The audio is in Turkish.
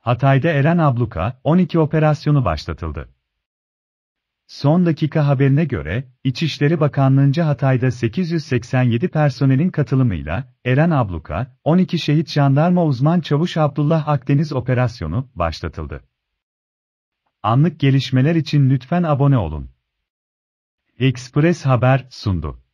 Hatay'da Eren Abluka, 12 operasyonu başlatıldı. Son dakika haberine göre, İçişleri Bakanlığı'nca Hatay'da 887 personelin katılımıyla, Eren Abluka, 12 şehit jandarma uzman çavuş Abdullah Akdeniz operasyonu başlatıldı. Anlık gelişmeler için lütfen abone olun. Express Haber sundu.